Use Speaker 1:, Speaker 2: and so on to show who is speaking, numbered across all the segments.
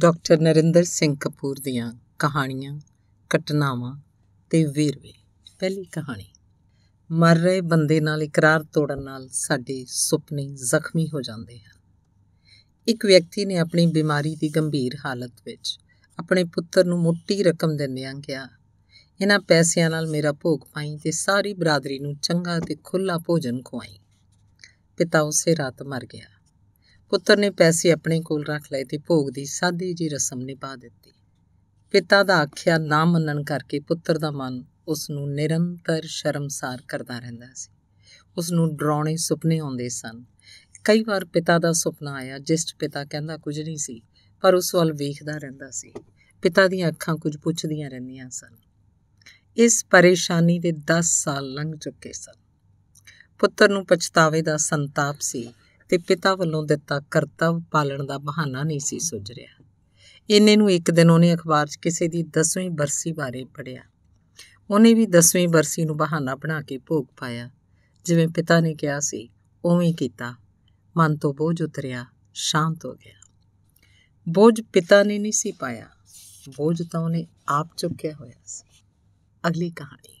Speaker 1: doctor Narendra Singh Kapoor ਦੀਆਂ ਕਹਾਣੀਆਂ ਕਟਨਾਵਾ ਤੇ ਵੇਰਵੇ ਪਹਿਲੀ ਕਹਾਣੀ ਮਰ ਰਹੇ ਬੰਦੇ ਨਾਲ ਇਕਰਾਰ ਤੋੜਨ ਨਾਲ ਸਾਡੇ ਸੁਪਨੇ ਜ਼ਖਮੀ ਹੋ ਜਾਂਦੇ ਹਨ ਇੱਕ ਵਿਅਕਤੀ ਨੇ ਆਪਣੀ ਬਿਮਾਰੀ ਦੀ ਗੰਭੀਰ ਹਾਲਤ ਵਿੱਚ ਆਪਣੇ ਪੁੱਤਰ ਨੂੰ ਮੋਟੀ ਰਕਮ ਦਿੰਦਿਆਂ ਕਿਹਾ ਇਹਨਾਂ ਪੈਸਿਆਂ ਨਾਲ ਮੇਰਾ ਭੋਗ ਪਾਈ ਤੇ ਸਾਰੀ ਬਰਾਦਰੀ ਨੂੰ ਚੰਗਾ ਤੇ ਖੁੱਲਾ ਭੋਜਨ ਖਵਾਈ ਪਿਤਾ ਉਸੇ ਰਾਤ ਮਰ ਗਿਆ ਪੁੱਤਰ ਨੇ ਪੈਸੇ ਆਪਣੇ ਕੋਲ ਰੱਖ ਲਏ ਤੇ ਭੋਗ ਦੀ ਸਾਦੀ ਜੀ ਰਸਮ ਨਿਭਾ ਦਿੱਤੀ ਪਿਤਾ ਦਾ ਆਖਿਆ ਨਾ ਮੰਨਣ ਕਰਕੇ ਪੁੱਤਰ ਦਾ ਮਨ ਉਸ ਨੂੰ ਨਿਰੰਤਰ ਸ਼ਰਮਸਾਰ ਕਰਦਾ ਰਹਿੰਦਾ ਸੀ ਉਸ ਨੂੰ ਡਰਾਉਣੇ ਸੁਪਨੇ ਆਉਂਦੇ ਸਨ ਕਈ ਵਾਰ ਪਿਤਾ ਦਾ ਸੁਪਨਾ ਆਇਆ ਜਿਸ ਚ ਪਿਤਾ ਕਹਿੰਦਾ ਕੁਝ ਨਹੀਂ ਸੀ ਪਰ ਉਸ ਵੱਲ ਵੇਖਦਾ ਰਹਿੰਦਾ ਸੀ ਪਿਤਾ ਦੀਆਂ ਅੱਖਾਂ ਕੁਝ ਪੁੱਛਦੀਆਂ ਰਹਿੰਦੀਆਂ ਸਨ ਇਸ ਪਰੇਸ਼ਾਨੀ ਦੇ 10 ਸਾਲ ਲੰਘ ਚੁੱਕੇ ਸਨ ਪੁੱਤਰ ਨੂੰ ਪਛਤਾਵੇ ਦਾ ਸੰਤਾਪ ਸੀ ਤੇ ਪਿਤਾ ਵੱਲੋਂ ਦਿੱਤਾ ਕਰਤੱਵ ਪਾਲਣ ਦਾ ਬਹਾਨਾ ਨਹੀਂ ਸੀ ਸੁਝ ਰਿਹਾ ਇੰਨੇ ਨੂੰ ਇੱਕ ਦਿਨ ਉਹਨੇ ਅਖਬਾਰ 'ਚ ਕਿਸੇ ਦੀ 10ਵੀਂ ਬਰਸੀ ਬਾਰੇ ਪੜ੍ਹਿਆ ਉਹਨੇ ਵੀ 10ਵੀਂ ਬਰਸੀ ਨੂੰ ਬਹਾਨਾ ਬਣਾ ਕੇ ਭੋਗ ਪਾਇਆ ਜਿਵੇਂ ਪਿਤਾ ਨੇ ਕਿਹਾ ਸੀ ਉਵੇਂ ਕੀਤਾ ਮਨ ਤੋਂ ਬੋਝ ਉਤਰਿਆ ਸ਼ਾਂਤ ਹੋ ਗਿਆ ਬੋਝ ਪਿਤਾ ਨੇ ਨਹੀਂ ਸੀ ਪਾਇਆ ਬੋਝ ਤਾਂ ਉਹਨੇ ਆਪ ਚੁੱਕਿਆ ਹੋਇਆ ਸੀ ਅਗਲੀ ਕਹਾਣੀ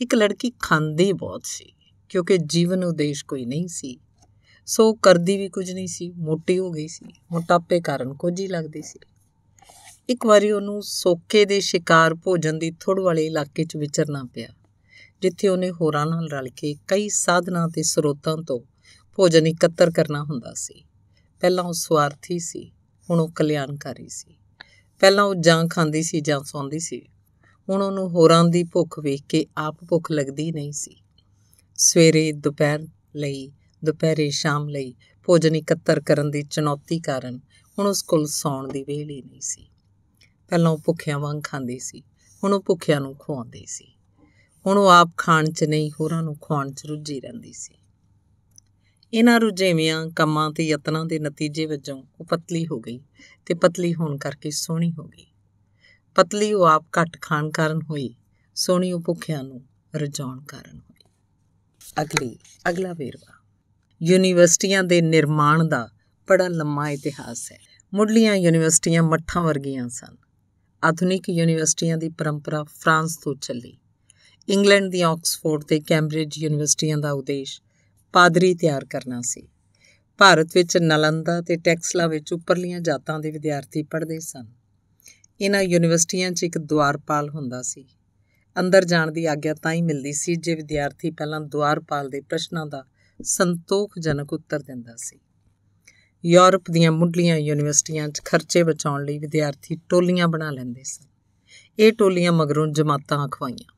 Speaker 1: ਇੱਕ ਲੜਕੀ ਖਾਂਦੀ ਬਹੁਤ ਸੀ ਕਿਉਂਕਿ ਜੀਵਨ ਉਦੇਸ਼ ਕੋਈ ਨਹੀਂ ਸੀ ਸੋ ਕਰਦੀ ਵੀ ਕੁਝ ਨਹੀਂ ਸੀ ਮੋਟੀ ਹੋ ਗਈ ਸੀ ਮੋਟਾਪੇ ਕਾਰਨ ਕੋਝੀ ਲੱਗਦੀ ਸੀ ਇੱਕ ਵਾਰੀ ਉਹਨੂੰ ਸੋਕੇ ਦੇ ਸ਼ਿਕਾਰ ਭੋਜਨ ਦੀ ਥੜ ਵਾਲੇ ਇਲਾਕੇ 'ਚ ਵਿਚਰਨਾ ਪਿਆ ਜਿੱਥੇ ਉਹਨੇ ਹੋਰਾਂ ਨਾਲ ਰਲ ਕੇ ਕਈ ਸਾਧਨਾ ਤੇ ਸਰੋਤਾਂ ਤੋਂ ਭੋਜਨ ਇਕੱਤਰ ਕਰਨਾ ਹੁੰਦਾ ਸੀ ਪਹਿਲਾਂ ਉਹ ਸਵਾਰਥੀ ਸੀ ਹੁਣ ਉਹ ਕਲਿਆਣਕਾਰੀ ਸੀ ਪਹਿਲਾਂ ਉਹ ਜਾਂ ਖਾਂਦੀ ਸੀ ਜਾਂ ਸੌਂਦੀ ਸੀ ਹੁਣ ਉਹਨੂੰ ਹੋਰਾਂ ਦੀ ਭੁੱਖ ਵੇਖ ਕੇ ਆਪ ਭੁੱਖ ਲੱਗਦੀ ਨਹੀਂ ਸੀ ਸਵੇਰੇ ਦੁਪਹਿਰ ਲਈ ਦੁਪਹਿਰੇ ਸ਼ਾਮ ਲਈ ਭੋਜਨ ਇਕੱਤਰ ਕਰਨ ਦੀ ਚੁਣੌਤੀ ਕਾਰਨ ਹੁਣ ਉਸ ਕੋਲ ਸੌਣ ਦੀ ਵੇਲ ਹੀ ਨਹੀਂ ਸੀ ਪਹਿਲਾਂ ਉਹ ਭੁੱਖਿਆਂ ਵਾਂਗ ਖਾਂਦੀ ਸੀ ਹੁਣ ਉਹ ਭੁੱਖਿਆਂ ਨੂੰ ਖਵਾਉਂਦੀ ਸੀ ਹੁਣ ਉਹ ਆਪ ਖਾਣ 'ਚ ਨਹੀਂ ਹੋਰਾਂ ਨੂੰ ਖਵਾਉਣ 'ਚ ਰੁੱਝੀ ਰਹਿੰਦੀ ਸੀ ਇਹਨਾਂ ਰੁਝੇਵਿਆਂ ਕੰਮਾਂ ਤੇ ਯਤਨਾਂ ਦੇ ਨਤੀਜੇ ਵਜੋਂ ਉਹ ਪਤਲੀ ਹੋ ਗਈ ਤੇ ਪਤਲੀ ਹੋਣ ਕਰਕੇ ਸੋਹਣੀ ਹੋ ਗਈ ਪਤਲੀ ਉਹ ਆਪ ਘੱਟ ਖਾਣ ਕਾਰਨ ਹੋਈ ਸੋਹਣੀ ਉਹ ਭੁੱਖਿਆਂ ਨੂੰ ਰਜਾਉਣ ਕਾਰਨ ਹੋਈ ਅਗਲੀ ਅਗਲਾ ਵੇਰਵਾ ਯੂਨੀਵਰਸਿਟੀਆਂ ਦੇ ਨਿਰਮਾਣ ਦਾ ਬੜਾ ਲੰਮਾ ਇਤਿਹਾਸ ਹੈ ਮੁੱਢਲੀਆਂ ਯੂਨੀਵਰਸਿਟੀਆਂ ਮੱਠਾਂ ਵਰਗੀਆਂ ਸਨ ਆਧੁਨਿਕ ਯੂਨੀਵਰਸਿਟੀਆਂ ਦੀ ਪਰੰਪਰਾ ਫਰਾਂਸ ਤੋਂ ਚੱਲੀ ਇੰਗਲੈਂਡ ਦੀ ਆਕਸਫੋਰਡ ਤੇ ਕੈਂਬਰਿਜ ਯੂਨੀਵਰਸਿਟੀਆਂ ਦਾ ਉਦੇਸ਼ ਪਾਦਰੀ ਤਿਆਰ ਕਰਨਾ ਸੀ ਭਾਰਤ ਵਿੱਚ ਨਲੰਦਾ ਤੇ ਟੈਕਸਲਾ ਵਿੱਚ ਉੱਪਰਲੀਆਂ ਜਾਤਾਂ ਦੇ ਵਿਦਿਆਰਥੀ ਪੜ੍ਹਦੇ ਸਨ ਇਹਨਾਂ ਯੂਨੀਵਰਸਿਟੀਆਂ 'ਚ ਇੱਕ ਦੁਆਰਪਾਲ ਹੁੰਦਾ ਸੀ ਅੰਦਰ ਜਾਣ ਦੀ ਆਗਿਆ ਤਾਂ ਹੀ ਮਿਲਦੀ ਸੀ ਜੇ ਵਿਦਿਆਰਥੀ ਪਹਿਲਾਂ ਦੁਆਰਪਾਲ ਦੇ ਪ੍ਰਸ਼ਨਾਂ ਦਾ ਸੰਤੋਖਜਨਕ ਉੱਤਰ ਦਿੰਦਾ ਸੀ ਯੂਰਪ ਦੀਆਂ ਮੁੱਢਲੀਆਂ ਯੂਨੀਵਰਸਿਟੀਆਂ 'ਚ ਖਰਚੇ ਬਚਾਉਣ ਲਈ ਵਿਦਿਆਰਥੀ ਟੋਲੀਆਂ ਬਣਾ ਲੈਂਦੇ ਸਨ ਇਹ ਟੋਲੀਆਂ ਮਗਰੋਂ ਜਮਾਤਾਂ ਅਖਵਾਈਆਂ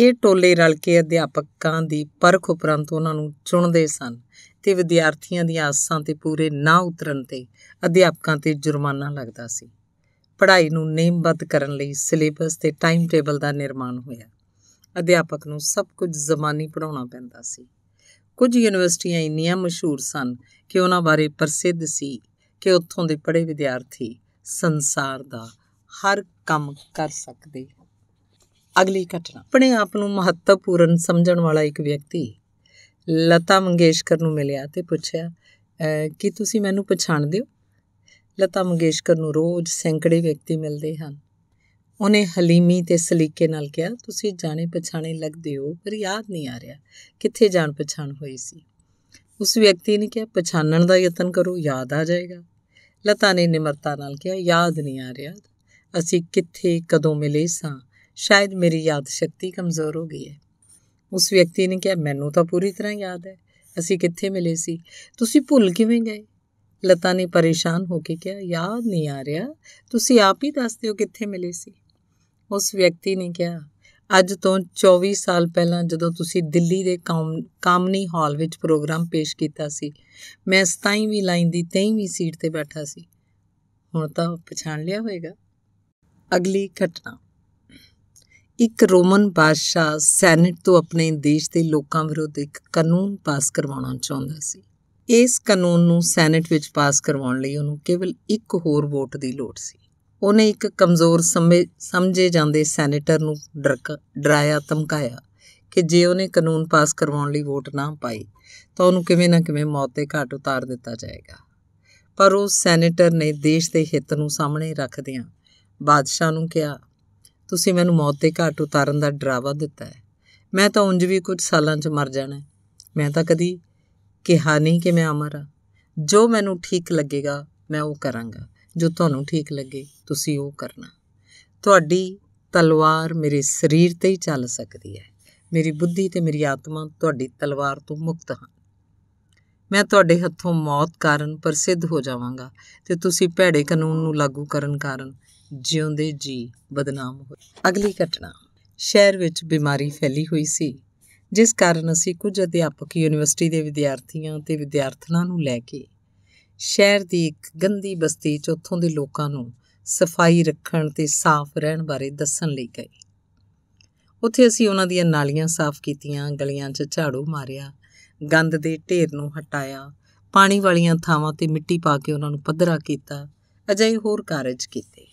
Speaker 1: ਇਹ ਟੋਲੇ ਰਲ ਕੇ ਅਧਿਆਪਕਾਂ ਦੀ ਪਰਖ ਉਪਰੰਤ ਉਹਨਾਂ ਨੂੰ ਚੁਣਦੇ ਸਨ ਤੇ ਵਿਦਿਆਰਥੀਆਂ ਦੀਆਂ ਆਸਾਂ ਤੇ ਪੂਰੇ ਨਾ ਉਤਰਨ ਤੇ ਅਧਿਆਪਕਾਂ ਤੇ ਜੁਰਮਾਨਾ ਲੱਗਦਾ ਸੀ ਪੜ੍ਹਾਈ ਨੂੰ ਨੇਮਬੱਧ ਕਰਨ ਲਈ ਸਿਲੇਬਸ ਤੇ ਟਾਈਮ ਟੇਬਲ ਦਾ ਨਿਰਮਾਣ ਹੋਇਆ ਅਧਿਆਪਕ ਨੂੰ ਸਭ ਕੁਝ ਜ਼ਮਾਨੀ ਪੜਾਉਣਾ ਪੈਂਦਾ ਸੀ ਕੁਝ ਯੂਨੀਵਰਸਿਟੀਆਂ ਇੰਨੀਆਂ ਮਸ਼ਹੂਰ ਸਨ ਕਿ ਉਹਨਾਂ ਬਾਰੇ ਪ੍ਰਸਿੱਧ ਸੀ ਕਿ ਉੱਥੋਂ ਦੇ ਪੜ੍ਹੇ ਵਿਦਿਆਰਥੀ ਸੰਸਾਰ ਦਾ ਹਰ ਕੰਮ ਕਰ ਸਕਦੇ ਅਗਲੀ ਘਟਨਾ ਆਪਣੇ ਆਪ ਨੂੰ ਮਹੱਤਵਪੂਰਨ ਸਮਝਣ ਵਾਲਾ ਇੱਕ ਵਿਅਕਤੀ ਲਤਾ ਮੰਗੇਸ਼ਕਰ ਨੂੰ ਮਿਲਿਆ ਤੇ ਪੁੱਛਿਆ ਕਿ ਤੁਸੀਂ ਮੈਨੂੰ ਪਛਾਣਦੇ ਹੋ ਲਤਾ ਮੰਗੇਸ਼ਕਰ ਨੂੰ ਰੋਜ਼ ਸੈਂਕੜੇ ਵਿਅਕਤੀ ਮਿਲਦੇ ਹਨ ਉਹਨੇ ਹਲੀਮੀ ਤੇ ਸਲੀਕੇ ਨਾਲ ਕਿਹਾ ਤੁਸੀਂ ਜਾਣੇ ਪਛਾਣੇ ਲੱਗਦੇ ਹੋ ਪਰ ਯਾਦ ਨਹੀਂ ਆ ਰਿਹਾ ਕਿੱਥੇ ਜਾਣ ਪਛਾਣ ਹੋਈ ਸੀ ਉਸ ਵਿਅਕਤੀ ਨੇ ਕਿਹਾ ਪਛਾਣਨ ਦਾ ਯਤਨ ਕਰੋ ਯਾਦ ਆ ਜਾਏਗਾ ਲਤਾ ਨੇ ਨਿਮਰਤਾ ਨਾਲ ਕਿਹਾ ਯਾਦ ਨਹੀਂ ਆ ਰਿਹਾ ਅਸੀਂ ਕਿੱਥੇ ਕਦੋਂ ਮਿਲੇ ਸਾਂ ਸ਼ਾਇਦ ਮੇਰੀ ਯਾਦ ਸ਼ਕਤੀ ਕਮਜ਼ੋਰ ਹੋ ਗਈ ਹੈ ਉਸ ਵਿਅਕਤੀ ਨੇ ਕਿਹਾ ਮੈਨੂੰ ਤਾਂ ਪੂਰੀ ਤਰ੍ਹਾਂ ਯਾਦ ਹੈ ਅਸੀਂ ਕਿੱਥੇ ਮਿਲੇ ਸੀ ਤੁਸੀਂ ਭੁੱਲ ਕਿਵੇਂ ਗਏ ਲਤਾ ਨੇ ਪਰੇਸ਼ਾਨ ਹੋ ਕੇ ਕਿਹਾ ਯਾਦ ਨਹੀਂ ਆ ਰਿਹਾ ਤੁਸੀਂ ਆਪ ਹੀ ਦੱਸ ਦਿਓ ਕਿੱਥੇ ਮਿਲੇ ਸੀ ਉਸ ਵਿਅਕਤੀ ਨੇ ਕਿਹਾ ਅੱਜ ਤੋਂ 24 ਸਾਲ ਪਹਿਲਾਂ ਜਦੋਂ ਤੁਸੀਂ ਦਿੱਲੀ ਦੇ ਕਾਮਨੀ ਹਾਲ ਵਿੱਚ ਪ੍ਰੋਗਰਾਮ ਪੇਸ਼ ਕੀਤਾ ਸੀ ਮੈਂ 27ਵੀਂ ਲਾਈਨ ਦੀ 23ਵੀਂ ਸੀਟ ਤੇ ਬੈਠਾ ਸੀ ਹੁਣ ਤਾਂ ਪਛਾਣ ਲਿਆ ਹੋਵੇਗਾ ਅਗਲੀ ਘਟਨਾ ਇੱਕ ਰੋਮਨ ਬਾਦਸ਼ਾਹ ਸੈਨੇਟ ਤੋਂ ਆਪਣੇ ਦੇਸ਼ ਦੇ ਲੋਕਾਂ ਵਿਰੁੱਧ ਇੱਕ ਕਾਨੂੰਨ ਪਾਸ ਕਰਵਾਉਣਾ ਚਾਹੁੰਦਾ ਸੀ ਇਸ ਕਾਨੂੰਨ ਨੂੰ ਸੈਨੇਟ ਵਿੱਚ ਪਾਸ ਕਰਵਾਉਣ ਲਈ ਉਹਨੂੰ ਕੇਵਲ ਇੱਕ ਹੋਰ ਵੋਟ ਦੀ ਲੋੜ ਸੀ ਉਹਨੇ ਇੱਕ ਕਮਜ਼ੋਰ ਸਮਝੇ ਜਾਂਦੇ ਸੈਨੇਟਰ ਨੂੰ ਡਰਾਇਆ ਧਮਕਾਇਆ ਕਿ ਜੇ ਉਹਨੇ ਕਾਨੂੰਨ ਪਾਸ ਕਰਵਾਉਣ ਲਈ ਵੋਟ ਨਾ ਪਾਈ ਤਾਂ ਉਹਨੂੰ ਕਿਵੇਂ ਨਾ ਕਿਵੇਂ ਮੌਤ ਦੇ ਘਾਟ ਉਤਾਰ ਦਿੱਤਾ ਜਾਏਗਾ ਪਰ ਉਹ ਸੈਨੇਟਰ ਨੇ ਦੇਸ਼ ਦੇ ਹਿੱਤ ਨੂੰ ਸਾਹਮਣੇ ਰੱਖਦਿਆਂ ਬਾਦਸ਼ਾਹ ਨੂੰ ਕਿਹਾ ਤੁਸੀਂ ਮੈਨੂੰ ਮੌਤ ਦੇ ਘਾਟ ਉਤਾਰਨ ਦਾ ਡਰਾਵਾ ਦਿੱਤਾ ਹੈ ਮੈਂ ਤਾਂ ਉਂਝ ਵੀ ਕੁਝ ਸਾਲਾਂ 'ਚ ਮਰ ਜਾਣਾ ਮੈਂ ਤਾਂ ਕਦੀ ਕਿਹਾ ਨਹੀਂ ਕਿ ਮੈਂ ਅਮਰ ਆ ਜੋ ਮੈਨੂੰ ਠੀਕ ਲੱਗੇਗਾ ਮੈਂ ਉਹ ਕਰਾਂਗਾ ਜੋ ਤੁਹਾਨੂੰ ਠੀਕ ਲੱਗੇ ਤੁਸੀਂ ਉਹ ਕਰਨਾ ਤੁਹਾਡੀ ਤਲਵਾਰ ਮੇਰੇ ਸਰੀਰ ਤੇ ਹੀ ਚੱਲ ਸਕਦੀ ਹੈ ਮੇਰੀ ਬੁੱਧੀ ਤੇ ਮੇਰੀ ਆਤਮਾ ਤੁਹਾਡੀ ਤਲਵਾਰ ਤੋਂ ਮੁਕਤ ਹਨ ਮੈਂ ਤੁਹਾਡੇ ਹੱਥੋਂ ਮੌਤ ਕਾਰਨ ਪ੍ਰਸਿੱਧ ਹੋ ਜਾਵਾਂਗਾ ਤੇ ਤੁਸੀਂ ਭੈੜੇ ਕਾਨੂੰਨ ਨੂੰ ਲਾਗੂ ਕਰਨ ਕਾਰਨ ਜਿਉਂਦੇ ਜੀ ਬਦਨਾਮ ਹੋ ਅਗਲੀ ਘਟਨਾ ਸ਼ਹਿਰ ਵਿੱਚ ਬਿਮਾਰੀ ਫੈਲੀ ਹੋਈ ਸੀ ਜਿਸ ਕਾਰਨ ਅਸੀਂ ਕੁਝ ਅਧਿਆਪਕ ਯੂਨੀਵਰਸਿਟੀ ਦੇ ਵਿਦਿਆਰਥੀਆਂ ਤੇ ਵਿਦਿਆਰਥਣਾਂ ਨੂੰ ਲੈ ਕੇ ਸ਼ਹਿਰ ਦੀ ਇੱਕ ਗੰਦੀ ਬਸਤੀ 'ਚ ਉੱਥੋਂ ਦੇ ਲੋਕਾਂ ਨੂੰ ਸਫਾਈ ਰੱਖਣ ਤੇ ਸਾਫ਼ ਰਹਿਣ ਬਾਰੇ ਦੱਸਣ ਲਈ ਗਏ ਉੱਥੇ ਅਸੀਂ ਉਹਨਾਂ ਦੀਆਂ ਨਾਲੀਆਂ ਸਾਫ਼ ਕੀਤੀਆਂ ਗਲੀਆਂ 'ਚ ਝਾੜੂ ਮਾਰਿਆ ਗੰਦ ਦੇ ਢੇਰ ਨੂੰ ਹਟਾਇਆ ਪਾਣੀ ਵਾਲੀਆਂ ਥਾਵਾਂ ਤੇ ਮਿੱਟੀ ਪਾ ਕੇ ਉਹਨਾਂ ਨੂੰ ਪੱਧਰਾ ਕੀਤਾ ਅਜਿਹੇ ਹੋਰ ਕਾਰਜ ਕੀਤੇ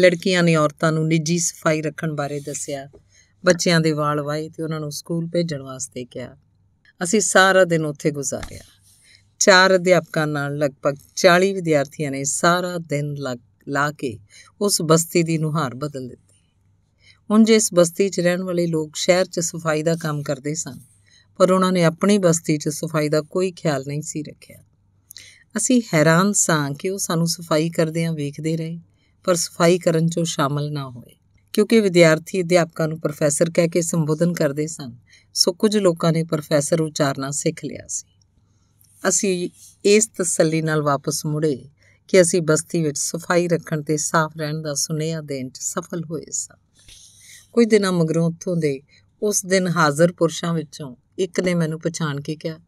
Speaker 1: ਲੜਕੀਆਂ ਨੇ ਔਰਤਾਂ ਨੂੰ ਨਿੱਜੀ ਸਫਾਈ ਰੱਖਣ ਬਾਰੇ ਦੱਸਿਆ ਬੱਚਿਆਂ ਦੇ ਵਾਲ ਵਾਏ ਤੇ ਉਹਨਾਂ ਨੂੰ ਸਕੂਲ ਭੇਜਣ ਵਾਸਤੇ ਕਿਹਾ ਅਸੀਂ ਸਾਰਾ ਦਿਨ ਉੱਥੇ ਗੁਜ਼ਾਰਿਆ ਚਾਰ ਅਧਿਆਪਕਾਂ ਨਾਲ ਲਗਭਗ 40 ਵਿਦਿਆਰਥੀਆਂ ਨੇ ਸਾਰਾ ਦਿਨ ਲਾ ਕੇ ਉਸ ਬਸਤੀ ਦੀ ਨੁਹਾਰ ਬਦਲ ਦਿੱਤੀ ਹੁਣ ਜਿਸ ਬਸਤੀ 'ਚ ਰਹਿਣ ਵਾਲੇ ਲੋਕ ਸ਼ਹਿਰ 'ਚ ਸਫਾਈ ਦਾ ਕੰਮ ਕਰਦੇ ਸਨ ਪਰ ਉਹਨਾਂ ਨੇ ਆਪਣੀ ਬਸਤੀ 'ਚ ਸਫਾਈ ਦਾ ਕੋਈ ਖਿਆਲ ਨਹੀਂ ਸੀ ਰੱਖਿਆ ਅਸੀਂ ਹੈਰਾਨ ਸਾਂ ਕਿ ਉਹ ਸਾਨੂੰ ਸਫਾਈ ਕਰਦਿਆਂ ਵੇਖਦੇ ਰਹੇ ਪਰ ਸਫਾਈ ਕਰਨ 'ਚੋਂ ਸ਼ਾਮਲ ਨਾ ਹੋਏ ਕਿਉਂਕਿ ਵਿਦਿਆਰਥੀ ਅਧਿਆਪਕਾਂ ਨੂੰ ਪ੍ਰੋਫੈਸਰ ਕਹਿ ਕੇ ਸੰਬੋਧਨ ਕਰਦੇ ਸਨ ਸੋ ਕੁਝ ਲੋਕਾਂ ਨੇ ਪ੍ਰੋਫੈਸਰ ਉਚਾਰਨਾ ਸਿੱਖ ਲਿਆ ਸੀ ਅਸੀਂ ਇਸ ਤਸੱਲੀ ਨਾਲ ਵਾਪਸ ਮੁੜੇ ਕਿ ਅਸੀਂ ਬਸਤੀ ਵਿੱਚ ਸਫਾਈ ਰੱਖਣ ਤੇ ਸਾਫ਼ ਰਹਿਣ ਦਾ ਸੁਨੇਹਾ ਦੇਣ 'ਚ ਸਫਲ ਹੋਏ ਸਾਂ ਕੁਝ ਦਿਨਾਂ ਮਗਰੋਂ ਉੱਥੋਂ ਦੇ ਉਸ ਦਿਨ ਹਾਜ਼ਰ ਪੁਰਸ਼ਾਂ ਵਿੱਚੋਂ ਇੱਕ ਨੇ ਮੈਨੂੰ ਪਛਾਣ ਕੇ ਕਿਹਾ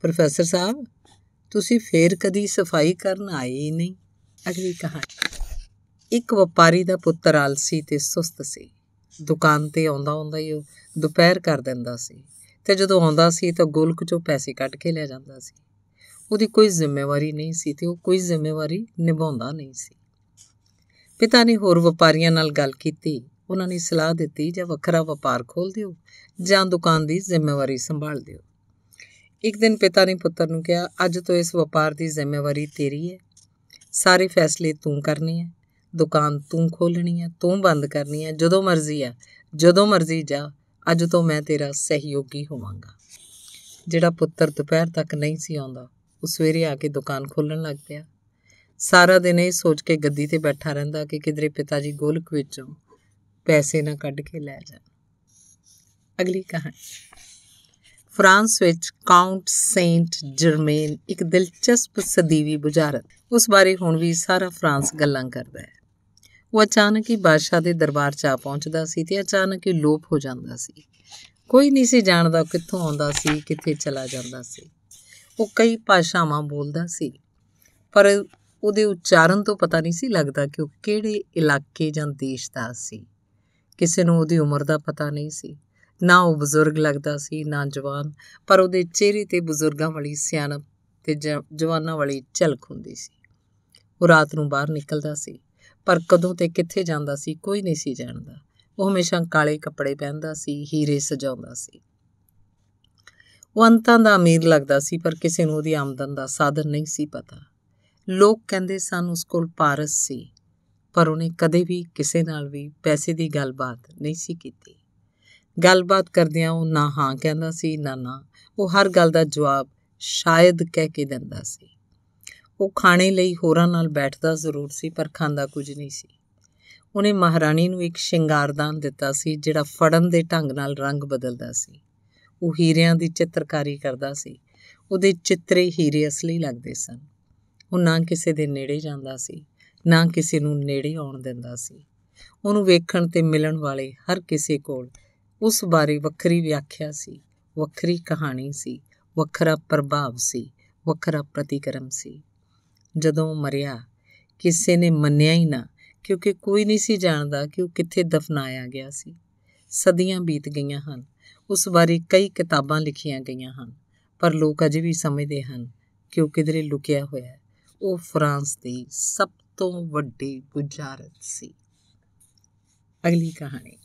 Speaker 1: ਪ੍ਰੋਫੈਸਰ ਸਾਹਿਬ ਤੁਸੀਂ ਫੇਰ ਕਦੀ ਸਫਾਈ ਕਰਨ ਆਏ ਹੀ ਨਹੀਂ ਅਗਲੀ ਕਹਾਣੀ ਇੱਕ ਵਪਾਰੀ ਦਾ ਪੁੱਤਰ ਆਲਸੀ ਤੇ ਸੁਸਤ ਸੀ ਦੁਕਾਨ ਤੇ ਆਉਂਦਾ ਆਉਂਦਾ ਹੀ ਉਹ ਦੁਪਹਿਰ ਕਰ ਦਿੰਦਾ ਸੀ ਤੇ ਜਦੋਂ ਆਉਂਦਾ ਸੀ ਤਾਂ ਗੋਲਕ ਚੋਂ ਪੈਸੇ ਕੱਢ ਕੇ ਲੈ ਜਾਂਦਾ ਸੀ ਉਹਦੀ ਕੋਈ ਜ਼ਿੰਮੇਵਾਰੀ ਨਹੀਂ ਸੀ ਤੇ ਉਹ ਕੋਈ ਜ਼ਿੰਮੇਵਾਰੀ ਨਿਭਾਉਂਦਾ ਨਹੀਂ ਸੀ ਪਿਤਾ ਨੇ ਹੋਰ ਵਪਾਰੀਆਂ ਨਾਲ ਗੱਲ ਕੀਤੀ ਉਹਨਾਂ ਨੇ ਸਲਾਹ ਦਿੱਤੀ ਜਾਂ ਵੱਖਰਾ ਵਪਾਰ ਖੋਲ ਦਿਓ ਜਾਂ ਦੁਕਾਨ ਦੀ ਜ਼ਿੰਮੇਵਾਰੀ ਸੰਭਾਲ ਦਿਓ ਇੱਕ ਦਿਨ ਪਿਤਾ ਨੇ ਪੁੱਤਰ ਨੂੰ ਕਿਹਾ ਅੱਜ ਤੋਂ ਇਸ ਵਪਾਰ ਦੀ ਜ਼ਿੰਮੇਵਾਰੀ ਤੇਰੀ ਹੈ ਸਾਰੇ ਫੈਸਲੇ ਤੂੰ ਕਰਨੇ ਹੈ ਦੁਕਾਨ ਤੂੰ ਖੋਲਣੀ ਹੈ ਤੂੰ ਬੰਦ ਕਰਨੀ ਹੈ ਜਦੋਂ ਮਰਜ਼ੀ ਆ ਜਦੋਂ ਮਰਜ਼ੀ ਜਾ ਅੱਜ ਤੋਂ ਮੈਂ ਤੇਰਾ ਸਹਿਯੋਗੀ ਹੋਵਾਂਗਾ ਜਿਹੜਾ ਪੁੱਤਰ ਦੁਪਹਿਰ ਤੱਕ ਨਹੀਂ ਸੀ ਆਉਂਦਾ ਉਹ ਸਵੇਰੇ ਆ ਕੇ ਦੁਕਾਨ ਖੋਲਣ ਲੱਗ ਪਿਆ ਸਾਰਾ ਦਿਨ ਇਹ ਸੋਚ ਕੇ ਗੱਦੀ ਤੇ ਬੈਠਾ ਰਹਿੰਦਾ ਕਿ ਕਿਧਰੇ ਪਿਤਾ ਜੀ ਗੋਲਕ ਵਿੱਚੋਂ ਪੈਸੇ ਨਾ ਕੱਢ ਕੇ ਲੈ ਜਾਣ ਅਗਲੀ ਕਹਾਣੀ ਫਰਾਂਸ ਵਿੱਚ ਕਾਉਂਟ ਸੇਂਟ ਜਰਮੇਨ ਇੱਕ ਦਿਲਚਸਪ ਸਦੀਵੀ ਬੁਝਾਰਤ ਉਸ ਬਾਰੇ ਹੁਣ ਵੀ ਸਾਰਾ ਫਰਾਂਸ ਗੱਲਾਂ ਕਰਦਾ ਹੈ ਉਹ ਅਚਾਨਕ ਹੀ ਬਾਦਸ਼ਾਹ ਦੇ ਦਰਬਾਰ 'ਚ ਆ ਪਹੁੰਚਦਾ ਸੀ ਤੇ ਅਚਾਨਕ ਹੀ ਲੋਪ ਹੋ ਜਾਂਦਾ ਸੀ ਕੋਈ ਨਹੀਂ ਸੀ ਜਾਣਦਾ ਕਿੱਥੋਂ ਆਉਂਦਾ ਸੀ ਕਿੱਥੇ ਚਲਾ ਜਾਂਦਾ ਸੀ ਉਹ ਕਈ ਭਾਸ਼ਾਵਾਂ ਬੋਲਦਾ ਸੀ ਪਰ ਉਹਦੇ ਉਚਾਰਨ ਤੋਂ ਪਤਾ ਨਹੀਂ ਸੀ ਲੱਗਦਾ ਕਿ ਉਹ ਕਿਹੜੇ ਇਲਾਕੇ ਜਾਂ ਦੇਸ਼ ਦਾ ਸੀ ਕਿਸੇ ਨੂੰ ਉਹਦੀ ਉਮਰ ਦਾ ਪਤਾ ਨਹੀਂ ਸੀ ਨਾ ਉਹ ਬਜ਼ੁਰਗ ਲੱਗਦਾ ਸੀ ਨਾ ਜਵਾਨ ਪਰ ਉਹਦੇ ਚਿਹਰੇ ਤੇ ਬਜ਼ੁਰਗਾਂ ਵਾਲੀ ਸਿਆਣਪ ਤੇ ਜਵਾਨਾਂ ਵਾਲੀ ਝਲਕ ਹੁੰਦੀ ਸੀ ਉਹ ਰਾਤ ਨੂੰ ਬਾਹਰ ਨਿਕਲਦਾ ਸੀ ਪਰ ਕਦੋਂ ਤੇ ਕਿੱਥੇ ਜਾਂਦਾ ਸੀ ਕੋਈ ਨਹੀਂ ਸੀ ਜਾਣਦਾ ਉਹ ਹਮੇਸ਼ਾ ਕਾਲੇ ਕੱਪੜੇ ਪਹਿਨਦਾ ਸੀ ਹੀਰੇ ਸਜਾਉਂਦਾ ਸੀ ਉਹ ਅੰਤਾਂ ਦਾ ਅਮੀਰ ਲੱਗਦਾ ਸੀ ਪਰ ਕਿਸੇ ਨੂੰ ਉਹਦੀ ਆਮਦਨ ਦਾ ਸਾਧਨ ਨਹੀਂ ਸੀ ਪਤਾ ਲੋਕ ਕਹਿੰਦੇ ਸਨ ਉਸ ਕੋਲ ਪਾਰਸ ਸੀ ਪਰ ਉਹਨੇ ਕਦੇ ਵੀ ਕਿਸੇ ਨਾਲ ਵੀ ਪੈਸੇ ਦੀ ਗੱਲਬਾਤ ਨਹੀਂ ਸੀ ਕੀਤੀ ਗੱਲਬਾਤ ਕਰਦਿਆਂ ਉਹ ਨਾ ਹਾਂ ਕਹਿੰਦਾ ਸੀ ਨਾ ਨਾ ਉਹ ਹਰ ਗੱਲ ਦਾ ਜਵਾਬ ਸ਼ਾਇਦ ਕਹਿ ਕੇ ਦਿੰਦਾ ਸੀ ਉਹ ਖਾਣੇ ਲਈ ਹੋਰਾਂ ਨਾਲ ਬੈਠਦਾ ਜ਼ਰੂਰ ਸੀ ਪਰ ਖਾਂਦਾ ਕੁਝ ਨਹੀਂ ਸੀ ਉਹਨੇ ਮਹਾਰਾਣੀ ਨੂੰ ਇੱਕ ਸ਼ਿੰਗਾਰਦਾਨ ਦਿੱਤਾ ਸੀ ਜਿਹੜਾ ਫੜਨ ਦੇ ਢੰਗ ਨਾਲ ਰੰਗ ਬਦਲਦਾ ਸੀ ਉਹ ਹੀਰਿਆਂ ਦੀ ਚਿੱਤਰਕਾਰੀ ਕਰਦਾ ਸੀ ਉਹਦੇ ਚਿੱਤਰੇ ਹੀਰੇ ਅਸਲੀ ਲੱਗਦੇ ਸਨ ਉਹ ਨਾ ਕਿਸੇ ਦੇ ਨੇੜੇ ਜਾਂਦਾ ਸੀ ਨਾ ਕਿਸੇ ਨੂੰ ਨੇੜੇ ਆਉਣ ਦਿੰਦਾ ਸੀ ਉਹਨੂੰ ਵੇਖਣ ਤੇ ਮਿਲਣ ਵਾਲੇ ਹਰ ਕਿਸੇ ਕੋਲ ਉਸ ਬਾਰੇ ਵੱਖਰੀ ਵਿਆਖਿਆ ਸੀ ਵੱਖਰੀ ਕਹਾਣੀ ਸੀ ਵੱਖਰਾ ਪ੍ਰਭਾਵ ਸੀ ਵੱਖਰਾ ਪ੍ਰਤੀਕਰਮ ਸੀ ਜਦੋਂ ਮਰਿਆ ਕਿਸੇ ਨੇ ਮੰਨਿਆ ਹੀ ਨਾ ਕਿਉਂਕਿ ਕੋਈ ਨਹੀਂ ਸੀ ਜਾਣਦਾ ਕਿ ਉਹ ਕਿੱਥੇ ਦਫਨਾਇਆ ਗਿਆ ਸੀ ਸਦੀਆਂ ਬੀਤ ਗਈਆਂ ਹਨ ਉਸ ਬਾਰੇ ਕਈ ਕਿਤਾਬਾਂ ਲਿਖੀਆਂ ਗਈਆਂ ਹਨ ਪਰ ਲੋਕ ਅਜੇ ਵੀ ਸਮਝਦੇ ਹਨ ਕਿ ਉਹ ਕਿਧਰੇ ਲੁਕਿਆ ਹੋਇਆ ਹੈ ਉਹ ਫਰਾਂਸ ਦੀ ਸਭ ਤੋਂ ਵੱਡੀ ਬੁਝਾਰਤ ਸੀ ਅਗਲੀ ਕਹਾਣੀ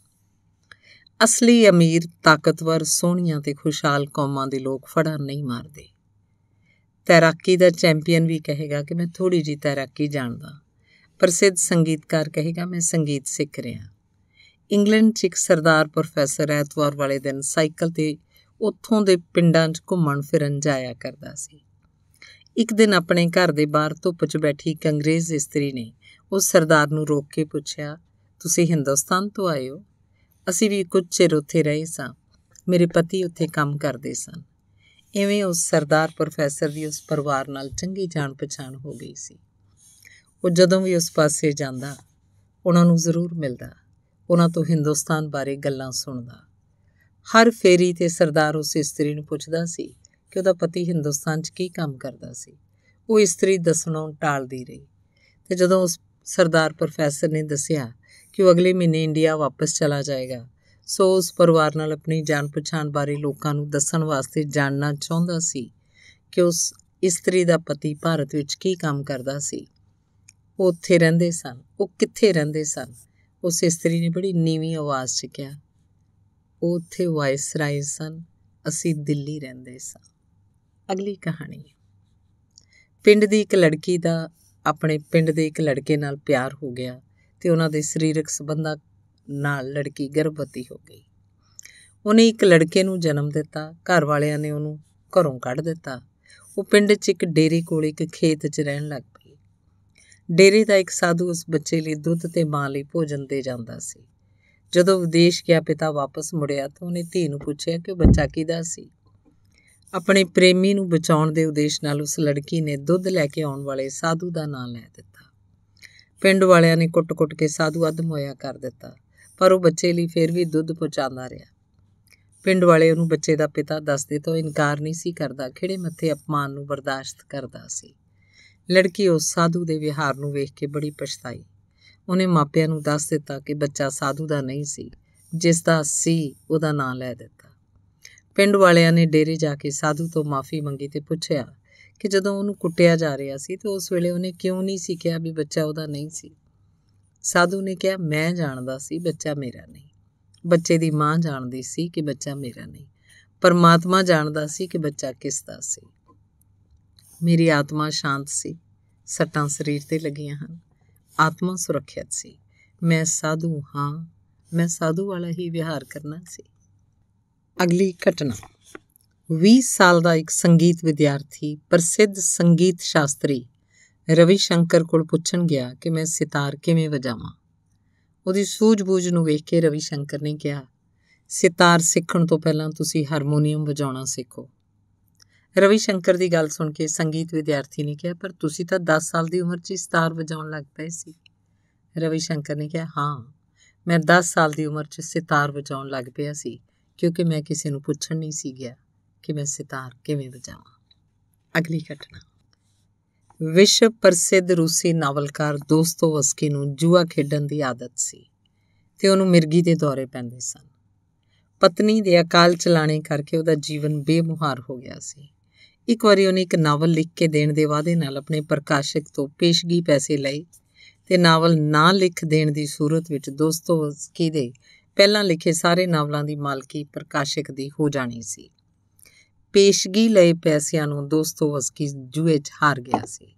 Speaker 1: ਅਸਲੀ ਅਮੀਰ ਤਾਕਤਵਰ ਸੋਹਣੀਆਂ ਤੇ ਖੁਸ਼ਹਾਲ ਕੌਮਾਂ ਦੇ ਲੋਕ ਫੜਾ ਨਹੀਂ ਮਾਰਦੇ ਤੈਰਾਕੀ ਦਾ ਚੈਂਪੀਅਨ ਵੀ ਕਹੇਗਾ ਕਿ ਮੈਂ ਥੋੜੀ ਜੀ ਤੈਰਾਕੀ ਜਾਣਦਾ ਪ੍ਰਸਿੱਧ ਸੰਗੀਤਕਾਰ ਕਹੇਗਾ ਮੈਂ ਸੰਗੀਤ ਸਿੱਖ ਰਿਹਾ ਇੰਗਲੈਂਡ 'ਚ ਇੱਕ ਸਰਦਾਰ ਪ੍ਰੋਫੈਸਰ ਐਤਵਾਰ ਵਾਲੇ ਦਿਨ ਸਾਈਕਲ ਤੇ ਉੱਥੋਂ ਦੇ ਪਿੰਡਾਂ 'ਚ ਘੁੰਮਣ ਫਿਰਨ ਜਾਇਆ ਕਰਦਾ ਸੀ ਇੱਕ ਦਿਨ ਆਪਣੇ ਘਰ ਦੇ ਬਾਹਰ ਧੁੱਪ 'ਚ ਬੈਠੀ ਇੱਕ ਅੰਗਰੇਜ਼ ਇਸਤਰੀ ਨੇ ਉਸ ਸਰਦਾਰ ਨੂੰ ਰੋਕ ਕੇ ਪੁੱਛਿਆ ਤੁਸੀਂ ਹਿੰਦੁਸਤਾਨ ਤੋਂ ਆਏ ਹੋ ਅਸੀਂ ਵੀ ਕੁਝ ਚਿਰ ਉੱਥੇ ਰਹੇ ਸਾਂ ਮੇਰੇ ਪਤੀ ਉੱਥੇ ਕੰਮ ਕਰਦੇ ਸਨ ਇਵੇਂ ਉਸ ਸਰਦਾਰ ਪ੍ਰੋਫੈਸਰ ਦੀ ਉਸ ਪਰਿਵਾਰ ਨਾਲ ਚੰਗੀ ਜਾਣ ਪਛਾਣ ਹੋ ਗਈ ਸੀ ਉਹ ਜਦੋਂ ਵੀ ਉਸ ਪਾਸੇ ਜਾਂਦਾ ਉਹਨਾਂ ਨੂੰ ਜ਼ਰੂਰ ਮਿਲਦਾ ਉਹਨਾਂ ਤੋਂ ਹਿੰਦੁਸਤਾਨ ਬਾਰੇ ਗੱਲਾਂ ਸੁਣਦਾ ਹਰ ਫੇਰੀ ਤੇ ਸਰਦਾਰ ਉਸ ਇਸਤਰੀ ਨੂੰ ਪੁੱਛਦਾ ਸੀ ਕਿ ਉਹਦਾ ਪਤੀ ਹਿੰਦੁਸਤਾਨ 'ਚ ਕੀ ਕੰਮ ਕਰਦਾ ਸੀ ਉਹ ਇਸਤਰੀ ਦੱਸਣੋਂ ਟਾਲਦੀ ਰਹੀ ਤੇ ਜਦੋਂ ਉਸ ਸਰਦਾਰ ਪ੍ਰੋਫੈਸਰ ਨੇ ਦੱਸਿਆ ਕਿ ਉਹ ਅਗਲੇ ਮਹੀਨੇ ਇੰਡੀਆ ਵਾਪਸ ਚਲਾ ਜਾਏਗਾ ਸੋ ਉਸ ਪਰਿਵਾਰ ਨਾਲ ਆਪਣੀ ਜਾਣ ਪਛਾਣ ਬਾਰੇ ਲੋਕਾਂ ਨੂੰ ਦੱਸਣ ਵਾਸਤੇ ਜਾਣਨਾ ਚਾਹੁੰਦਾ ਸੀ ਕਿ ਉਸ ਇਸਤਰੀ ਦਾ ਪਤੀ ਭਾਰਤ ਵਿੱਚ ਕੀ ਕੰਮ ਕਰਦਾ ਸੀ ਉਹ ਉੱਥੇ ਰਹਿੰਦੇ ਸਨ ਉਹ ਕਿੱਥੇ ਰਹਿੰਦੇ ਸਨ ਉਸ ਇਸਤਰੀ ਨੇ ਬੜੀ ਨੀਵੀਂ ਆਵਾਜ਼ 'ਚ ਕਿਹਾ ਉਹ ਉੱਥੇ ਵਾਇਸ ਰਾਈ ਸਨ ਅਸੀਂ ਦਿੱਲੀ ਰਹਿੰਦੇ ਸਾਂ ਅਗਲੀ ਕਹਾਣੀ ਪਿੰਡ ਦੀ ਇੱਕ ਲੜਕੀ ਦਾ ਆਪਣੇ ਪਿੰਡ ਦੇ ਇੱਕ ਲੜਕੇ ਨਾਲ ਪਿਆਰ ਹੋ ਗਿਆ ਤੇ ਉਹਨਾਂ ਦੇ ਸਰੀਰਕ ਸਬੰਧਾਂ ਨਾਲ ਲੜਕੀ ਗਰਭਵਤੀ ਹੋ ਗਈ ਉਹਨੇ ਇੱਕ ਲੜਕੇ ਨੂੰ ਜਨਮ ਦਿੱਤਾ ਘਰ ਵਾਲਿਆਂ ਨੇ ਉਹਨੂੰ ਘਰੋਂ ਕੱਢ ਦਿੱਤਾ ਉਹ ਪਿੰਡ 'ਚ ਇੱਕ ਡੇਰੇ ਕੋਲ ਇੱਕ ਖੇਤ 'ਚ ਰਹਿਣ ਲੱਗ ਡੇਰੇ ਦਾ ਇੱਕ ਸਾਧੂ ਉਸ ਬੱਚੇ ਲਈ ਦੁੱਧ ਤੇ ਮਾਂ ਲਈ ਭੋਜਨ ਦੇ ਜਾਂਦਾ ਸੀ ਜਦੋਂ ਵਿਦੇਸ਼ ਗਿਆ ਪਿਤਾ ਵਾਪਸ ਮੁੜਿਆ ਤਾਂ ਉਹਨੇ ਧੀ ਨੂੰ ਪੁੱਛਿਆ ਕਿ ਬੱਚਾ ਕਿਹਦਾ ਸੀ ਆਪਣੇ ਪ੍ਰੇਮੀ ਨੂੰ ਬਚਾਉਣ ਦੇ ਉਦੇਸ਼ ਨਾਲ ਉਸ ਲੜਕੀ ਨੇ ਦੁੱਧ ਲੈ ਕੇ ਆਉਣ ਵਾਲੇ ਸਾਧੂ ਦਾ ਨਾਮ ਲੈ ਦਿੱਤਾ ਪਿੰਡ ਵਾਲਿਆਂ ਨੇ ਕੁੱਟ-ਕੁੱਟ ਕੇ ਸਾਧੂ ਹੋਇਆ ਕਰ ਦਿੱਤਾ ਪਰ ਉਹ ਬੱਚੇ ਲਈ ਫਿਰ ਵੀ ਦੁੱਧ ਪਹੁੰਚਾਉਂਦਾ ਰਿਹਾ ਪਿੰਡ ਵਾਲੇ ਉਹਨੂੰ ਬੱਚੇ ਦਾ ਪਿਤਾ ਦੱਸਦੇ ਤੋਂ ਇਨਕਾਰ ਨਹੀਂ ਸੀ ਕਰਦਾ ਖਿਹੜੇ ਮੱਥੇ ਅਪਮਾਨ ਨੂੰ ਬਰਦਾਸ਼ਤ ਕਰਦਾ ਸੀ ਲੜਕੀ ਉਸ ਸਾਧੂ ਦੇ ਵਿਹਾਰ ਨੂੰ ਵੇਖ ਕੇ ਬੜੀ ਪਛਤਾਈ ਉਹਨੇ ਮਾਪਿਆਂ ਨੂੰ ਦੱਸ ਦਿੱਤਾ ਕਿ ਬੱਚਾ ਸਾਧੂ ਦਾ ਨਹੀਂ ਸੀ ਜਿਸ ਦਾ ਸੀ ਉਹਦਾ ਨਾਂ ਲੈ ਦਿੱਤਾ ਪਿੰਡ ਵਾਲਿਆਂ ਨੇ ਡੇਰੇ ਜਾ ਕੇ ਸਾਧੂ ਤੋਂ ਮਾਫੀ ਮੰਗੀ ਤੇ ਪੁੱਛਿਆ ਕਿ ਜਦੋਂ ਉਹਨੂੰ ਕੁੱਟਿਆ ਜਾ ਰਿਹਾ ਸੀ ਤੇ ਉਸ ਵੇਲੇ ਉਹਨੇ ਕਿਉਂ ਨਹੀਂ ਸੀ ਕਿਹਾ ਵੀ ਬੱਚਾ ਉਹਦਾ ਨਹੀਂ ਸੀ ਸਾਧੂ ਨੇ ਕਿਹਾ ਮੈਂ ਜਾਣਦਾ ਸੀ ਬੱਚਾ ਮੇਰਾ ਨਹੀਂ ਬੱਚੇ ਦੀ ਮਾਂ ਜਾਣਦੀ ਸੀ ਕਿ ਬੱਚਾ ਮੇਰਾ ਨਹੀਂ ਪਰਮਾਤਮਾ ਜਾਣਦਾ ਸੀ ਕਿ ਬੱਚਾ ਕਿਸ ਦਾ ਸੀ ਮੇਰੀ ਆਤਮਾ ਸ਼ਾਂਤ ਸੀ ਸੱਟਾਂ ਸਰੀਰ ਤੇ ਲੱਗੀਆਂ ਹਨ ਆਤਮਾ ਸੁਰੱਖਿਅਤ ਸੀ ਮੈਂ ਸਾਧੂ ਹਾਂ ਮੈਂ ਸਾਧੂ ਵਾਲਾ ਹੀ ਵਿਹਾਰ ਕਰਨਾ ਸੀ ਅਗਲੀ ਘਟਨਾ 20 ਸਾਲ ਦਾ ਇੱਕ ਸੰਗੀਤ ਵਿਦਿਆਰਥੀ ਪ੍ਰਸਿੱਧ ਸੰਗੀਤ ਸ਼ਾਸਤਰੀ ਰਵੀ ਸ਼ੰਕਰ ਕੋਲ ਪੁੱਛਣ ਗਿਆ ਕਿ ਮੈਂ ਸਿਤਾਰ ਕਿਵੇਂ ਵਜਾਵਾਂ ਉਹਦੀ ਸੂਝ-ਬੂਝ ਨੂੰ ਵੇਖ ਕੇ ਰਵੀ ਸ਼ੰਕਰ ਨੇ ਕਿਹਾ ਸਿਤਾਰ ਸਿੱਖਣ ਤੋਂ ਪਹਿਲਾਂ ਤੁਸੀਂ ਹਾਰਮੋਨੀਅਮ ਵਜਾਉਣਾ ਸਿੱਖੋ ਰਵੀ ਸ਼ੰਕਰ ਦੀ ਗੱਲ ਸੁਣ ਕੇ ਸੰਗੀਤ ਵਿਦਿਆਰਥੀ ਨੇ ਕਿਹਾ ਪਰ ਤੁਸੀਂ ਤਾਂ 10 ਸਾਲ ਦੀ ਉਮਰ 'ਚ ਹੀ ਸਿਤਾਰ ਵਜਾਉਣ ਲੱਗ ਪਏ ਸੀ ਰਵੀ ਸ਼ੰਕਰ ਨੇ ਕਿਹਾ ਹਾਂ ਮੈਂ 10 ਸਾਲ ਦੀ ਉਮਰ 'ਚ ਸਿਤਾਰ ਵਜਾਉਣ ਲੱਗ ਪਿਆ ਸੀ ਕਿਉਂਕਿ ਮੈਂ ਕਿਸੇ ਨੂੰ ਪੁੱਛਣ ਨਹੀਂ ਸੀ ਗਿਆ ਕਿ ਮੈਂ ਸਿਤਾਰ ਕਿਵੇਂ ਵਜਾਵਾਂ ਅਗਲੀ ਘਟਨਾ ਵਿਸ਼ਵ ਪ੍ਰਸਿੱਧ ਰੂਸੀ ਨਾਵਲਕਾਰ ਦੋਸਤੋਵਸਕੀ ਨੂੰ ਜੂਆ ਖੇਡਣ ਦੀ ਆਦਤ ਸੀ ਤੇ ਉਹਨੂੰ ਮਿਰਗੀ ਦੇ ਦੌਰੇ ਪੈਂਦੇ ਸਨ ਪਤਨੀ ਦੇ ਅਕਾਲ ਚਲਾਣੇ ਕਰਕੇ ਉਹਦਾ ਜੀਵਨ ਬੇਮੁਹਾਰ ਹੋ ਗਿਆ ਸੀ ਇੱਕ ਵਾਰੀ ਉਹਨੇ ਇੱਕ ਨਾਵਲ ਲਿਖ ਕੇ ਦੇਣ ਦੇ ਵਾਅਦੇ ਨਾਲ ਆਪਣੇ ਪ੍ਰਕਾਸ਼ਕ ਤੋਂ ਪੇਸ਼ਗੀ ਪੈਸੇ ਲਏ ਤੇ ਨਾਵਲ ਨਾ ਲਿਖ ਦੇਣ ਦੀ ਸੂਰਤ ਵਿੱਚ ਦੋਸਤੋਵਸਕੀ ਦੇ ਪਹਿਲਾਂ ਲਿਖੇ ਸਾਰੇ ਨਾਵਲਾਂ ਦੀ ਮਾਲਕੀ ਪ੍ਰਕਾਸ਼ਕ ਦੀ ਹੋ ਜਾਣੀ ਸੀ ਪੇਸ਼ਗੀ ਲਏ ਪੈਸਿਆਂ ਨੂੰ ਦੋਸਤੋਵਸਕੀ ਜੂਏ 'ਚ ਹਾਰ ਗਿਆ ਸੀ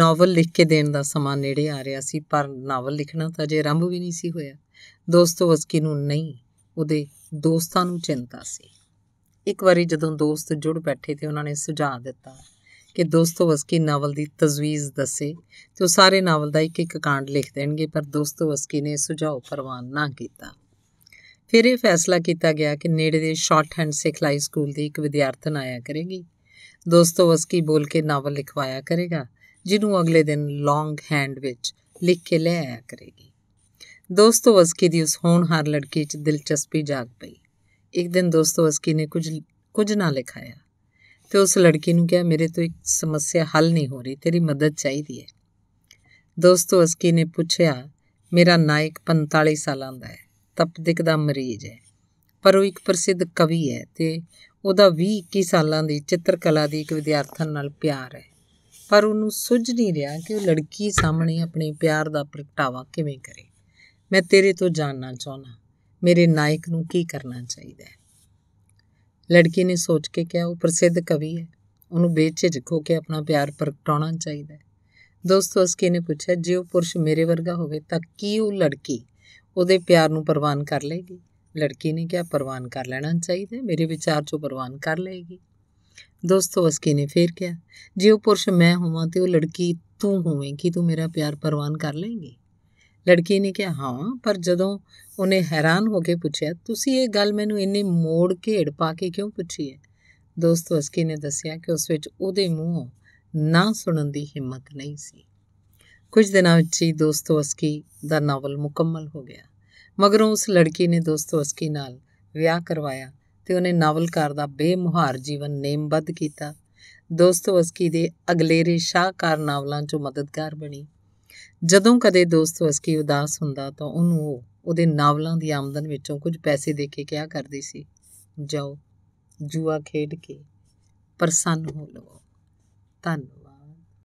Speaker 1: ਨਾਵਲ ਲਿਖ ਕੇ ਦੇਣ ਦਾ ਸਮਾਂ ਨੇੜੇ ਆ ਰਿਹਾ ਸੀ ਪਰ ਨਾਵਲ ਲਿਖਣਾ ਤਾਂ ਜੇ ਆਰੰਭ ਵੀ ਨਹੀਂ ਸੀ ਹੋਇਆ ਦੋਸਤੋਵਸਕੀ ਨੂੰ ਨਹੀਂ ਉਹਦੇ ਦੋਸਤਾਂ ਨੂੰ ਚਿੰਤਾ ਸੀ ਇੱਕ ਵਾਰੀ ਜਦੋਂ ਦੋਸਤ ਜੁੜ ਬੈਠੇ ਤੇ ਉਹਨਾਂ ਨੇ ਸੁਝਾਅ ਦਿੱਤਾ ਕਿ ਦੋਸਤੋ ਵਸਕੀ ਨਾਵਲ ਦੀ ਤਜਵੀਜ਼ ਦੱਸੇ ਤੇ ਉਹ ਸਾਰੇ ਨਾਵਲ ਦਾ ਇੱਕ ਇੱਕ ਕਾਂਡ ਲਿਖ ਦੇਣਗੇ ਪਰ ਦੋਸਤੋ ਵਸਕੀ ਨੇ ਸੁਝਾਅ ਪ੍ਰਵਾਨ ਨਾ ਕੀਤਾ ਫਿਰ ਇਹ ਫੈਸਲਾ ਕੀਤਾ ਗਿਆ ਕਿ ਨੇੜੇ ਦੇ ਸ਼ਾਰਟ ਹੈਂਡ ਸਿਖਲਾਈ ਸਕੂਲ ਦੀ ਇੱਕ ਵਿਦਿਆਰਥਣ ਆਇਆ ਕਰੇਗੀ ਦੋਸਤੋ ਵਸਕੀ ਬੋਲ ਕੇ ਨਾਵਲ ਲਿਖਵਾਇਆ ਕਰੇਗਾ ਜਿਹਨੂੰ ਅਗਲੇ ਦਿਨ ਲੌਂਗ ਹੈਂਡ ਵਿੱਚ ਲਿਖ ਕੇ ਲੈ ਆਇਆ ਕਰੇਗੀ ਦੋਸਤੋ ਵਸਕੀ ਦੀ ਉਸ ਹਰ ਲੜਕੀ 'ਚ ਦਿਲਚਸਪੀ ਜਾਗ ਪਈ ਇੱਕ ਦਿਨ ਦੋਸਤੋ ਅਸਕੀ ਨੇ ਕੁਝ ਕੁਝ ਨਾ ਲਿਖਾਇਆ ਤੇ ਉਸ ਲੜਕੀ ਨੂੰ ਕਿਹਾ ਮੇਰੇ ਤੋਂ ਇੱਕ ਸਮੱਸਿਆ ਹੱਲ ਨਹੀਂ ਹੋ ਰਹੀ ਤੇਰੀ ਮਦਦ ਚਾਹੀਦੀ ਹੈ ਦੋਸਤੋ ਅਸਕੀ ਨੇ ਪੁੱਛਿਆ ਮੇਰਾ ਨਾਇਕ 45 ਸਾਲਾਂ ਦਾ ਹੈ ਤਪਦਿਕ ਦਾ ਮਰੀਜ਼ ਹੈ ਪਰ ਉਹ ਇੱਕ ਪ੍ਰਸਿੱਧ ਕਵੀ ਹੈ ਤੇ ਉਹਦਾ 20-21 ਸਾਲਾਂ ਦੀ ਚਿੱਤਰਕਲਾ ਦੀ ਇੱਕ ਵਿਦਿਆਰਥਣ ਨਾਲ ਪਿਆਰ ਹੈ ਪਰ ਉਹਨੂੰ ਸੁੱਝ ਨਹੀਂ ਰਿਹਾ ਕਿ ਉਹ ਲੜਕੀ ਸਾਹਮਣੇ ਆਪਣੇ ਪਿਆਰ ਦਾ ਪ੍ਰਗਟਾਵਾ ਕਿਵੇਂ ਕਰੇ ਮੈਂ ਤੇਰੇ ਤੋਂ ਜਾਣਨਾ ਚਾਹੁੰਦਾ ਮੇਰੇ ਨਾਇਕ ਨੂੰ ਕੀ ਕਰਨਾ ਚਾਹੀਦਾ ਹੈ ਲੜਕੀ ਨੇ ਸੋਚ ਕੇ ਕਿਹਾ ਉਹ ਪ੍ਰਸਿੱਧ ਕਵੀ ਹੈ ਉਹਨੂੰ ਬੇਝਿਜਕ ਹੋ ਕੇ ਆਪਣਾ ਪਿਆਰ ਪ੍ਰਗਟਾਉਣਾ ਚਾਹੀਦਾ ਹੈ ਦੋਸਤੋ ਅਸਕੇ ਨੇ ਪੁੱਛਿਆ ਜੇ ਉਹ ਪੁਰਸ਼ ਮੇਰੇ ਵਰਗਾ ਹੋਵੇ ਤਾਂ ਕੀ ਉਹ ਲੜਕੀ ਉਹਦੇ ਪਿਆਰ ਨੂੰ ਪ੍ਰਵਾਨ ਕਰ ਲਏਗੀ ਲੜਕੀ ਨੇ ਕਿਹਾ ਪ੍ਰਵਾਨ ਕਰ ਲੈਣਾ ਚਾਹੀਦਾ ਮੇਰੇ ਵਿਚਾਰ 'ਚੋਂ ਪ੍ਰਵਾਨ ਕਰ ਲਏਗੀ ਦੋਸਤੋ ਅਸਕੀ ਨੇ ਫੇਰ ਕਿਹਾ ਜੇ ਉਹ ਪੁਰਸ਼ ਮੈਂ ਹੋਵਾਂ ਤੇ ਉਹ ਲੜਕੀ ਤੂੰ ਹੋਵੇਂਗੀ ਤੂੰ ਮੇਰਾ ਪਿਆਰ ਪ੍ਰਵਾਨ ਕਰ ਲਏਗੀ ਲੜਕੀ ਨੇ ਕਿਹਾ ਹਾਂ ਪਰ ਜਦੋਂ ਉਹਨੇ ਹੈਰਾਨ ਹੋ ਕੇ ਪੁੱਛਿਆ ਤੁਸੀਂ ਇਹ ਗੱਲ ਮੈਨੂੰ ਇੰਨੇ ਮੋੜ ਘੇੜ ਪਾ ਕੇ ਕਿਉਂ ਪੁੱਛੀ ਹੈ ਦੋਸਤ ਉਸਕੀ ਨੇ ਦੱਸਿਆ ਕਿ ਉਸ ਵਿੱਚ ਉਹਦੇ ਮੂੰਹੋਂ ਨਾ ਸੁਣਨ ਦੀ ਹਿੰਮਤ ਨਹੀਂ ਸੀ ਕੁਝ ਦਿਨਾਂ ਵਿੱਚ ਹੀ ਦੋਸਤ ਉਸਕੀ ਦਾ ਨਾਵਲ ਮੁਕੰਮਲ ਹੋ ਗਿਆ ਮਗਰੋਂ ਉਸ ਲੜਕੀ ਨੇ ਦੋਸਤ ਉਸਕੀ ਨਾਲ ਵਿਆਹ ਕਰਵਾਇਆ ਤੇ ਉਹਨੇ ਨਾਵਲਕਾਰ ਦਾ ਬੇਮੁਹਾਰ ਜੀਵਨ ਨੇਮਬੱਧ ਕੀਤਾ ਦੋਸਤ ਉਸਕੀ ਦੇ ਅਗਲੇਰੇ ਸ਼ਾਹਕਾਰ ਨਾਵਲਾਂ 'ਚੋਂ ਮਦਦਗਾਰ ਬਣੀ ਜਦੋਂ ਕਦੇ ਦੋਸਤ ਵਸਕੀ ਉਦਾਸ ਹੁੰਦਾ ਤਾਂ ਉਹਨੂੰ ਉਹ ਉਹਦੇ ਨਾਵਲਾਂ ਦੀ ਆਮਦਨ ਵਿੱਚੋਂ ਕੁਝ ਪੈਸੇ ਦੇ ਕੇ ਕਿਹਾ ਕਰਦੀ ਸੀ ਜਾਓ ਜੂਆ ਖੇਡ ਕੇ ਪ੍ਰਸੰਨ ਹੋ ਲਵੋ ਧੰਨਵਾਦ